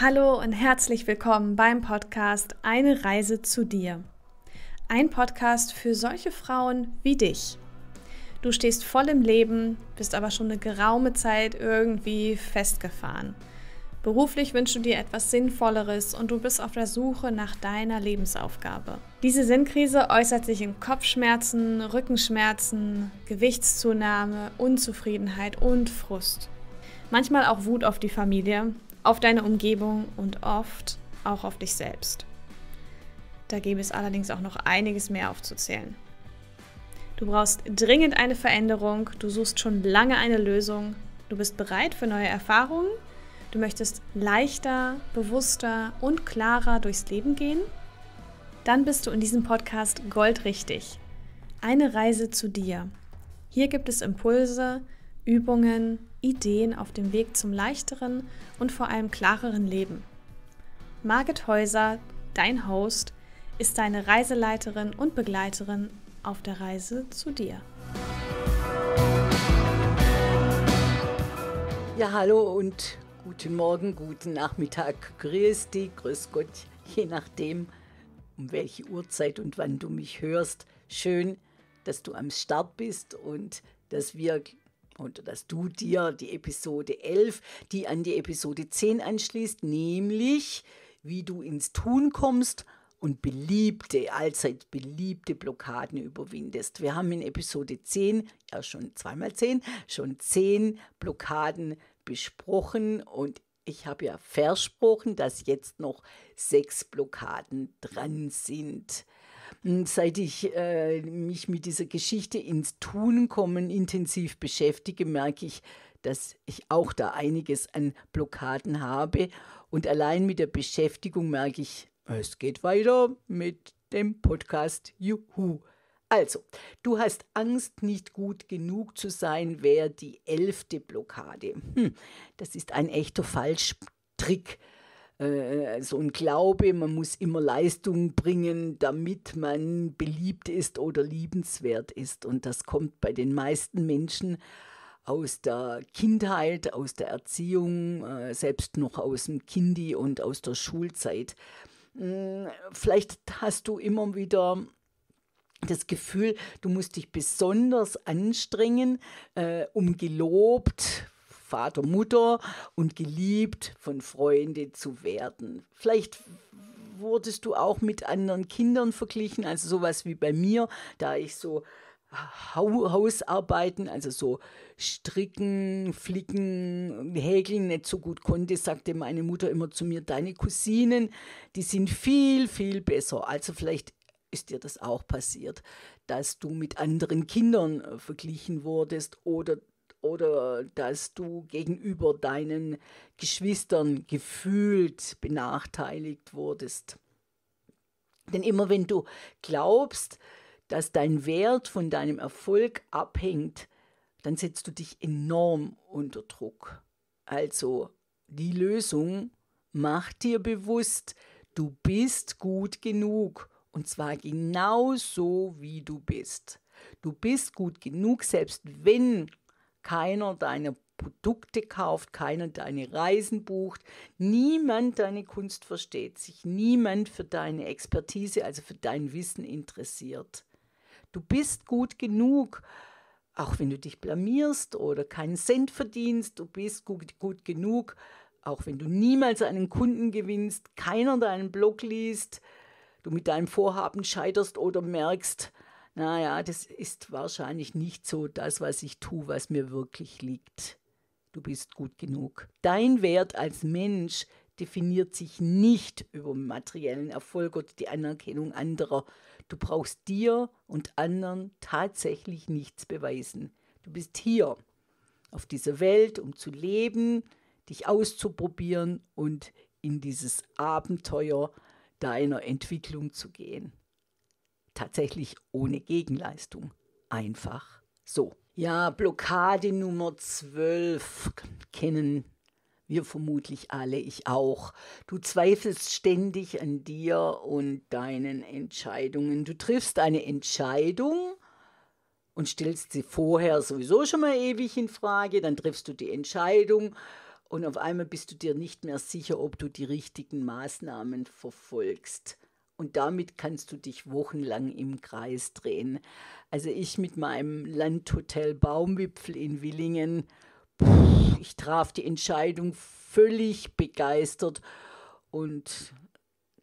Hallo und herzlich willkommen beim Podcast Eine Reise zu dir. Ein Podcast für solche Frauen wie dich. Du stehst voll im Leben, bist aber schon eine geraume Zeit irgendwie festgefahren. Beruflich wünschst du dir etwas Sinnvolleres und du bist auf der Suche nach deiner Lebensaufgabe. Diese Sinnkrise äußert sich in Kopfschmerzen, Rückenschmerzen, Gewichtszunahme, Unzufriedenheit und Frust. Manchmal auch Wut auf die Familie, auf deine Umgebung und oft auch auf dich selbst. Da gäbe es allerdings auch noch einiges mehr aufzuzählen. Du brauchst dringend eine Veränderung, du suchst schon lange eine Lösung, du bist bereit für neue Erfahrungen, du möchtest leichter, bewusster und klarer durchs Leben gehen. Dann bist du in diesem Podcast goldrichtig. Eine Reise zu dir. Hier gibt es Impulse, Übungen, Ideen auf dem Weg zum leichteren und vor allem klareren Leben. Margit Häuser, dein Host, ist deine Reiseleiterin und Begleiterin auf der Reise zu dir. Ja, hallo und guten Morgen, guten Nachmittag, grüß dich, grüß Gott, je nachdem, um welche Uhrzeit und wann du mich hörst. Schön, dass du am Start bist und dass wir und dass du dir die Episode 11, die an die Episode 10 anschließt, nämlich wie du ins Tun kommst und beliebte, allzeit beliebte Blockaden überwindest. Wir haben in Episode 10, ja schon zweimal 10, schon 10 Blockaden besprochen und ich habe ja versprochen, dass jetzt noch sechs Blockaden dran sind seit ich äh, mich mit dieser Geschichte ins Tun kommen intensiv beschäftige, merke ich, dass ich auch da einiges an Blockaden habe. Und allein mit der Beschäftigung merke ich, es geht weiter mit dem Podcast. Juhu! Also, du hast Angst, nicht gut genug zu sein, wäre die elfte Blockade. Hm, das ist ein echter Falschtrick. Äh, äh, so ein Glaube, man muss immer Leistung bringen, damit man beliebt ist oder liebenswert ist. Und das kommt bei den meisten Menschen aus der Kindheit, aus der Erziehung, äh, selbst noch aus dem Kindi und aus der Schulzeit. Hm, vielleicht hast du immer wieder das Gefühl, du musst dich besonders anstrengen, äh, um gelobt, Vater, Mutter und geliebt von Freunden zu werden. Vielleicht wurdest du auch mit anderen Kindern verglichen, also sowas wie bei mir, da ich so Hausarbeiten, also so Stricken, Flicken, Häkeln nicht so gut konnte, sagte meine Mutter immer zu mir, deine Cousinen, die sind viel, viel besser. Also vielleicht ist dir das auch passiert, dass du mit anderen Kindern äh, verglichen wurdest oder oder dass du gegenüber deinen Geschwistern gefühlt benachteiligt wurdest. Denn immer wenn du glaubst, dass dein Wert von deinem Erfolg abhängt, dann setzt du dich enorm unter Druck. Also die Lösung, mach dir bewusst, du bist gut genug und zwar genau so, wie du bist. Du bist gut genug, selbst wenn keiner deine Produkte kauft, keiner deine Reisen bucht, niemand deine Kunst versteht, sich niemand für deine Expertise, also für dein Wissen interessiert. Du bist gut genug, auch wenn du dich blamierst oder keinen Cent verdienst, du bist gut, gut genug, auch wenn du niemals einen Kunden gewinnst, keiner deinen Blog liest, du mit deinem Vorhaben scheiterst oder merkst, naja, das ist wahrscheinlich nicht so das, was ich tue, was mir wirklich liegt. Du bist gut genug. Dein Wert als Mensch definiert sich nicht über materiellen Erfolg oder die Anerkennung anderer. Du brauchst dir und anderen tatsächlich nichts beweisen. Du bist hier, auf dieser Welt, um zu leben, dich auszuprobieren und in dieses Abenteuer deiner Entwicklung zu gehen tatsächlich ohne Gegenleistung. Einfach so. Ja, Blockade Nummer 12 kennen wir vermutlich alle, ich auch. Du zweifelst ständig an dir und deinen Entscheidungen. Du triffst eine Entscheidung und stellst sie vorher sowieso schon mal ewig in Frage, dann triffst du die Entscheidung und auf einmal bist du dir nicht mehr sicher, ob du die richtigen Maßnahmen verfolgst. Und damit kannst du dich wochenlang im Kreis drehen. Also ich mit meinem Landhotel Baumwipfel in Willingen, ich traf die Entscheidung völlig begeistert und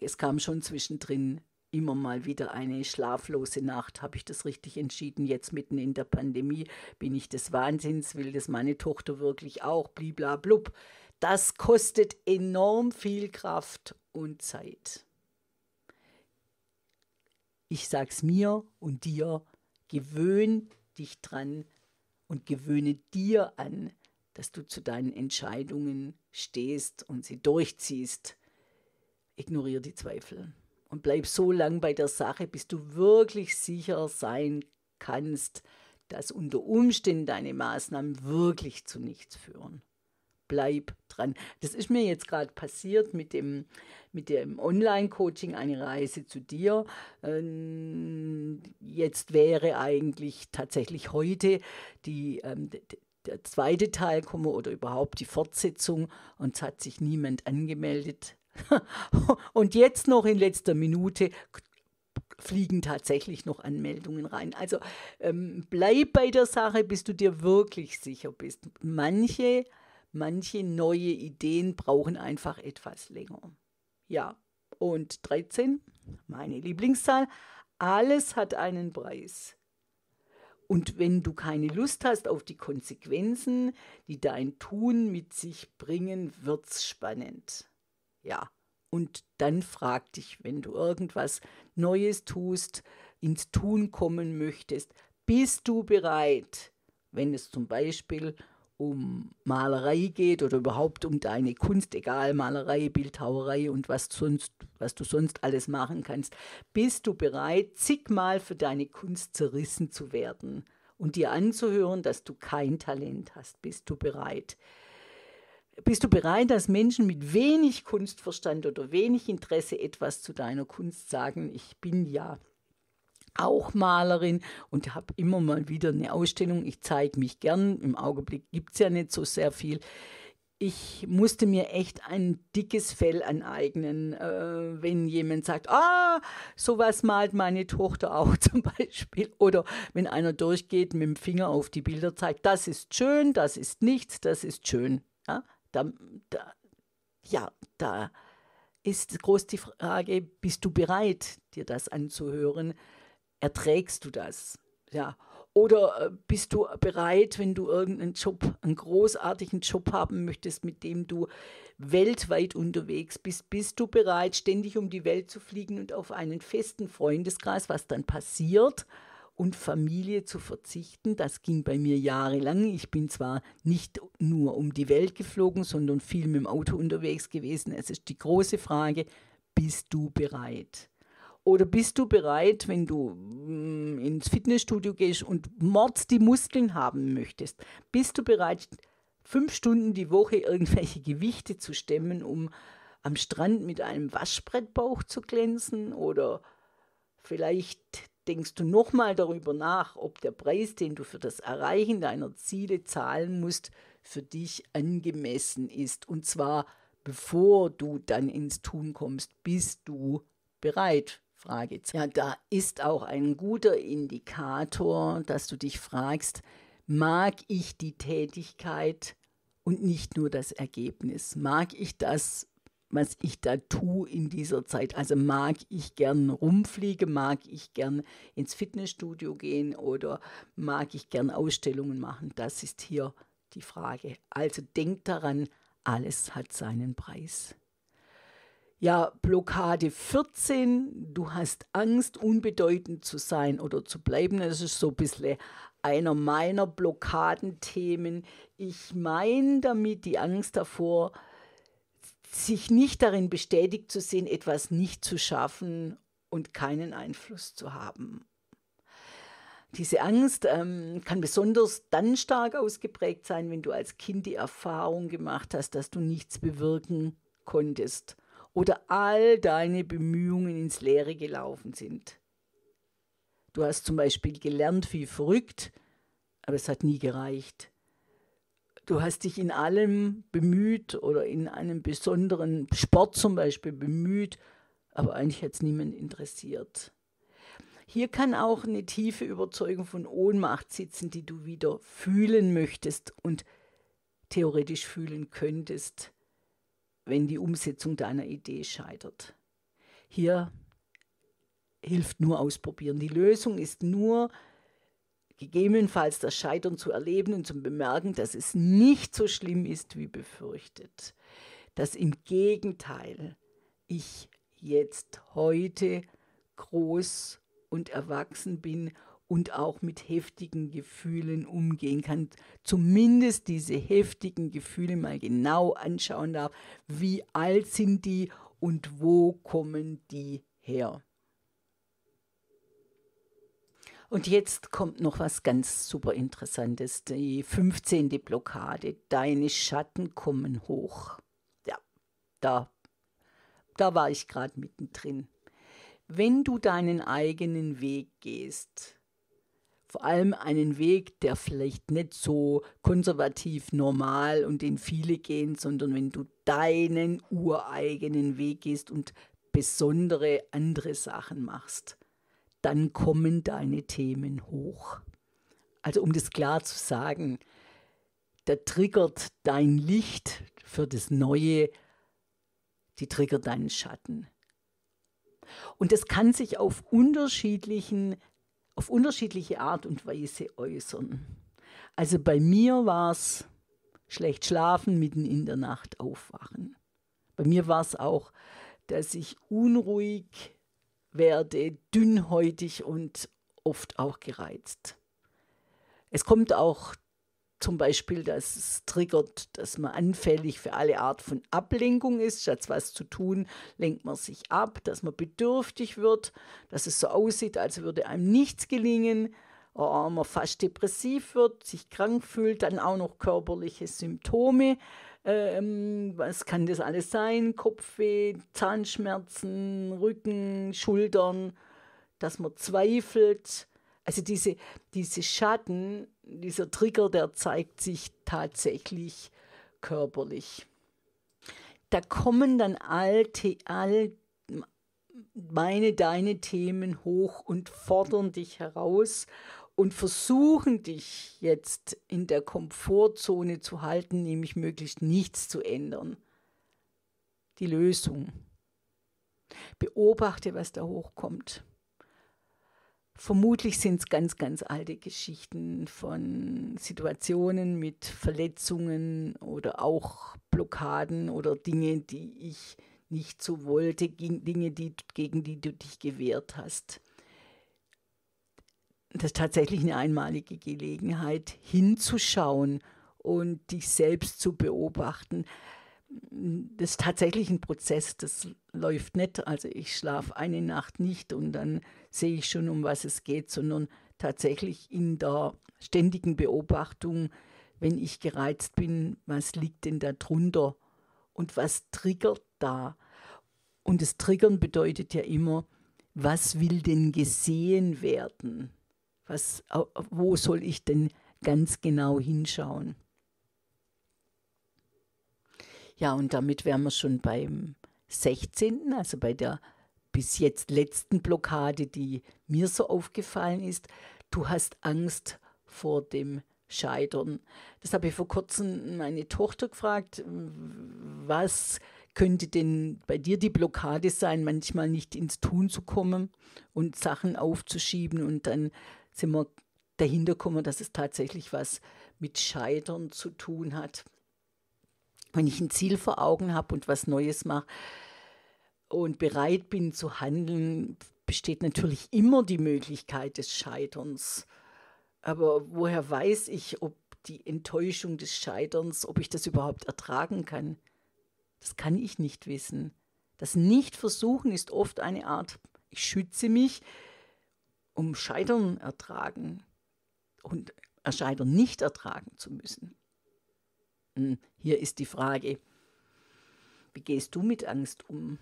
es kam schon zwischendrin immer mal wieder eine schlaflose Nacht. Habe ich das richtig entschieden? Jetzt mitten in der Pandemie bin ich des Wahnsinns, will das meine Tochter wirklich auch, blibla blub. Das kostet enorm viel Kraft und Zeit ich sag's mir und dir, gewöhn dich dran und gewöhne dir an, dass du zu deinen Entscheidungen stehst und sie durchziehst. Ignoriere die Zweifel und bleib so lang bei der Sache, bis du wirklich sicher sein kannst, dass unter Umständen deine Maßnahmen wirklich zu nichts führen bleib dran. Das ist mir jetzt gerade passiert mit dem, mit dem Online-Coaching, eine Reise zu dir. Ähm, jetzt wäre eigentlich tatsächlich heute die, ähm, der zweite Teil kommen oder überhaupt die Fortsetzung und es hat sich niemand angemeldet. und jetzt noch in letzter Minute fliegen tatsächlich noch Anmeldungen rein. Also ähm, bleib bei der Sache, bis du dir wirklich sicher bist. Manche manche neue Ideen brauchen einfach etwas länger. Ja, und 13, meine Lieblingszahl, alles hat einen Preis. Und wenn du keine Lust hast auf die Konsequenzen, die dein Tun mit sich bringen, wird's spannend. Ja, und dann frag dich, wenn du irgendwas Neues tust, ins Tun kommen möchtest, bist du bereit, wenn es zum Beispiel um Malerei geht oder überhaupt um deine Kunst, egal Malerei, Bildhauerei und was, sonst, was du sonst alles machen kannst, bist du bereit, zigmal für deine Kunst zerrissen zu werden und dir anzuhören, dass du kein Talent hast. Bist du bereit? Bist du bereit, dass Menschen mit wenig Kunstverstand oder wenig Interesse etwas zu deiner Kunst sagen? Ich bin ja auch Malerin und habe immer mal wieder eine Ausstellung. Ich zeige mich gern. Im Augenblick gibt es ja nicht so sehr viel. Ich musste mir echt ein dickes Fell aneignen, äh, wenn jemand sagt, ah, sowas malt meine Tochter auch zum Beispiel. Oder wenn einer durchgeht mit dem Finger auf die Bilder zeigt, das ist schön, das ist nichts, das ist schön. Ja, da, da, ja, da ist groß die Frage, bist du bereit, dir das anzuhören? erträgst du das? Ja. Oder äh, bist du bereit, wenn du irgendeinen Job, einen großartigen Job haben möchtest, mit dem du weltweit unterwegs bist, bist du bereit, ständig um die Welt zu fliegen und auf einen festen Freundeskreis, was dann passiert, und Familie zu verzichten? Das ging bei mir jahrelang. Ich bin zwar nicht nur um die Welt geflogen, sondern viel mit dem Auto unterwegs gewesen. Es ist die große Frage, bist du bereit? Oder bist du bereit, wenn du mm, ins Fitnessstudio gehst und mords die Muskeln haben möchtest, bist du bereit, fünf Stunden die Woche irgendwelche Gewichte zu stemmen, um am Strand mit einem Waschbrettbauch zu glänzen? Oder vielleicht denkst du nochmal darüber nach, ob der Preis, den du für das Erreichen deiner Ziele zahlen musst, für dich angemessen ist. Und zwar bevor du dann ins Tun kommst, bist du bereit Frage. Ja, da ist auch ein guter Indikator, dass du dich fragst, mag ich die Tätigkeit und nicht nur das Ergebnis? Mag ich das, was ich da tue in dieser Zeit? Also mag ich gern rumfliegen, mag ich gern ins Fitnessstudio gehen oder mag ich gern Ausstellungen machen? Das ist hier die Frage. Also denk daran, alles hat seinen Preis. Ja, Blockade 14, du hast Angst, unbedeutend zu sein oder zu bleiben. Das ist so ein bisschen einer meiner Blockadenthemen. Ich meine damit die Angst davor, sich nicht darin bestätigt zu sehen, etwas nicht zu schaffen und keinen Einfluss zu haben. Diese Angst ähm, kann besonders dann stark ausgeprägt sein, wenn du als Kind die Erfahrung gemacht hast, dass du nichts bewirken konntest oder all deine Bemühungen ins Leere gelaufen sind. Du hast zum Beispiel gelernt wie verrückt, aber es hat nie gereicht. Du hast dich in allem bemüht oder in einem besonderen Sport zum Beispiel bemüht, aber eigentlich hat es niemand interessiert. Hier kann auch eine tiefe Überzeugung von Ohnmacht sitzen, die du wieder fühlen möchtest und theoretisch fühlen könntest wenn die Umsetzung deiner Idee scheitert. Hier hilft nur ausprobieren. Die Lösung ist nur gegebenenfalls das Scheitern zu erleben und zu bemerken, dass es nicht so schlimm ist wie befürchtet. Dass im Gegenteil ich jetzt heute groß und erwachsen bin und auch mit heftigen Gefühlen umgehen kann, zumindest diese heftigen Gefühle mal genau anschauen darf, wie alt sind die und wo kommen die her. Und jetzt kommt noch was ganz super Interessantes, die 15. Blockade. Deine Schatten kommen hoch. Ja, da, da war ich gerade mittendrin. Wenn du deinen eigenen Weg gehst, vor allem einen Weg, der vielleicht nicht so konservativ, normal und den viele gehen, sondern wenn du deinen ureigenen Weg gehst und besondere andere Sachen machst, dann kommen deine Themen hoch. Also um das klar zu sagen, da triggert dein Licht für das Neue, die triggert deinen Schatten. Und das kann sich auf unterschiedlichen auf unterschiedliche Art und Weise äußern. Also bei mir war es schlecht schlafen, mitten in der Nacht aufwachen. Bei mir war es auch, dass ich unruhig werde, dünnhäutig und oft auch gereizt. Es kommt auch zum Beispiel, dass es triggert, dass man anfällig für alle Art von Ablenkung ist. Statt was zu tun, lenkt man sich ab, dass man bedürftig wird, dass es so aussieht, als würde einem nichts gelingen, oder äh, man fast depressiv wird, sich krank fühlt, dann auch noch körperliche Symptome. Ähm, was kann das alles sein? Kopfweh, Zahnschmerzen, Rücken, Schultern, dass man zweifelt. Also diese, diese Schatten dieser Trigger, der zeigt sich tatsächlich körperlich. Da kommen dann all, all meine, deine Themen hoch und fordern dich heraus und versuchen dich jetzt in der Komfortzone zu halten, nämlich möglichst nichts zu ändern. Die Lösung. Beobachte, was da hochkommt. Vermutlich sind es ganz, ganz alte Geschichten von Situationen mit Verletzungen oder auch Blockaden oder Dinge, die ich nicht so wollte, Dinge, die, gegen die du dich gewehrt hast. Das ist tatsächlich eine einmalige Gelegenheit, hinzuschauen und dich selbst zu beobachten das ist tatsächlich ein Prozess, das läuft nicht. Also ich schlafe eine Nacht nicht und dann sehe ich schon, um was es geht, sondern tatsächlich in der ständigen Beobachtung, wenn ich gereizt bin, was liegt denn da drunter und was triggert da? Und das Triggern bedeutet ja immer, was will denn gesehen werden? Was, wo soll ich denn ganz genau hinschauen? Ja, und damit wären wir schon beim 16., also bei der bis jetzt letzten Blockade, die mir so aufgefallen ist. Du hast Angst vor dem Scheitern. Das habe ich vor kurzem meine Tochter gefragt, was könnte denn bei dir die Blockade sein, manchmal nicht ins Tun zu kommen und Sachen aufzuschieben und dann sind wir dahinter kommen, dass es tatsächlich was mit Scheitern zu tun hat wenn ich ein Ziel vor Augen habe und was Neues mache und bereit bin zu handeln, besteht natürlich immer die Möglichkeit des Scheiterns. Aber woher weiß ich, ob die Enttäuschung des Scheiterns, ob ich das überhaupt ertragen kann? Das kann ich nicht wissen. Das Nichtversuchen ist oft eine Art, ich schütze mich, um Scheitern ertragen und äh, Scheitern nicht ertragen zu müssen. Hm, hier ist die Frage, wie gehst du mit Angst um?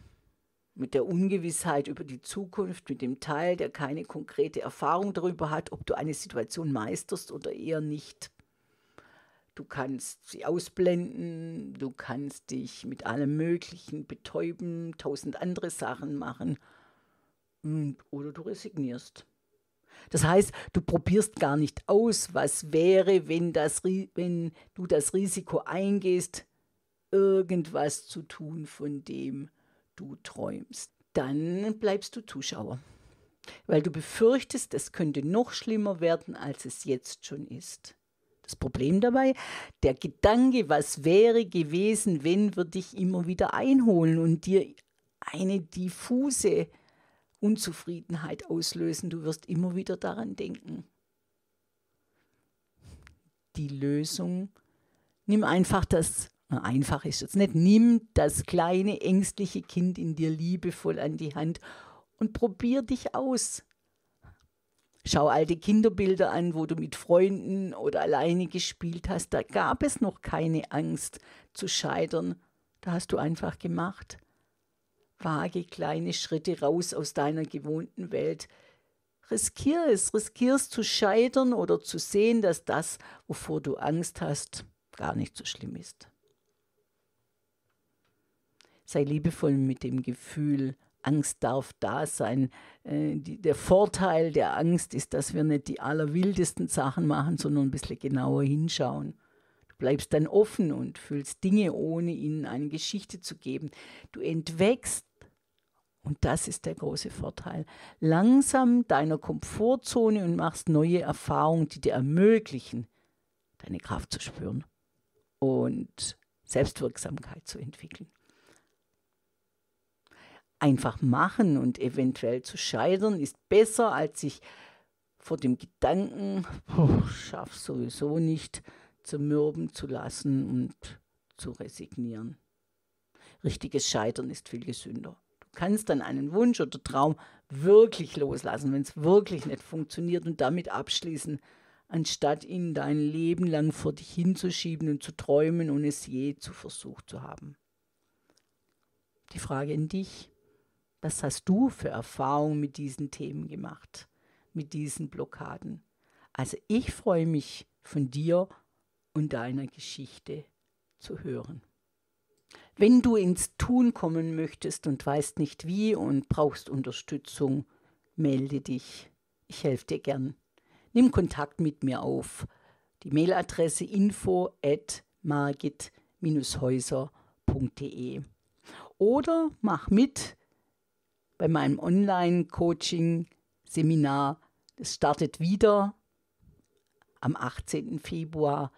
Mit der Ungewissheit über die Zukunft, mit dem Teil, der keine konkrete Erfahrung darüber hat, ob du eine Situation meisterst oder eher nicht. Du kannst sie ausblenden, du kannst dich mit allem Möglichen betäuben, tausend andere Sachen machen. Hm, oder du resignierst. Das heißt, du probierst gar nicht aus, was wäre, wenn, das, wenn du das Risiko eingehst, irgendwas zu tun, von dem du träumst. Dann bleibst du Zuschauer, weil du befürchtest, es könnte noch schlimmer werden, als es jetzt schon ist. Das Problem dabei, der Gedanke, was wäre gewesen, wenn, wird dich immer wieder einholen und dir eine diffuse Unzufriedenheit auslösen. Du wirst immer wieder daran denken. Die Lösung, nimm einfach das, einfach ist jetzt nicht, nimm das kleine ängstliche Kind in dir liebevoll an die Hand und probier dich aus. Schau alte Kinderbilder an, wo du mit Freunden oder alleine gespielt hast. Da gab es noch keine Angst zu scheitern. Da hast du einfach gemacht. Wage kleine Schritte raus aus deiner gewohnten Welt. Riskier es, riskier es zu scheitern oder zu sehen, dass das, wovor du Angst hast, gar nicht so schlimm ist. Sei liebevoll mit dem Gefühl, Angst darf da sein. Äh, die, der Vorteil der Angst ist, dass wir nicht die allerwildesten Sachen machen, sondern ein bisschen genauer hinschauen Du bleibst dann offen und fühlst Dinge, ohne ihnen eine Geschichte zu geben. Du entwächst und das ist der große Vorteil. Langsam deiner Komfortzone und machst neue Erfahrungen, die dir ermöglichen, deine Kraft zu spüren und Selbstwirksamkeit zu entwickeln. Einfach machen und eventuell zu scheitern ist besser, als sich vor dem Gedanken, oh, schaff sowieso nicht, zermürben zu lassen und zu resignieren. Richtiges Scheitern ist viel gesünder kannst dann einen Wunsch oder Traum wirklich loslassen, wenn es wirklich nicht funktioniert und damit abschließen, anstatt ihn dein Leben lang vor dich hinzuschieben und zu träumen und es je zu versucht zu haben. Die Frage an dich, was hast du für Erfahrungen mit diesen Themen gemacht, mit diesen Blockaden? Also ich freue mich von dir und deiner Geschichte zu hören. Wenn du ins Tun kommen möchtest und weißt nicht wie und brauchst Unterstützung, melde dich. Ich helfe dir gern. Nimm Kontakt mit mir auf. Die Mailadresse info at margit-häuser.de oder mach mit bei meinem Online-Coaching-Seminar. Es startet wieder am 18. Februar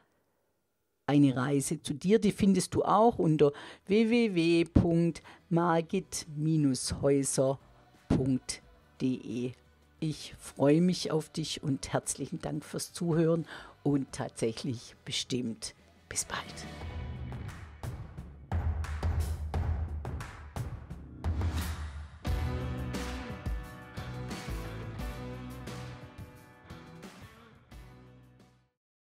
eine Reise zu dir. Die findest du auch unter www.margit-häuser.de. Ich freue mich auf dich und herzlichen Dank fürs Zuhören und tatsächlich bestimmt bis bald.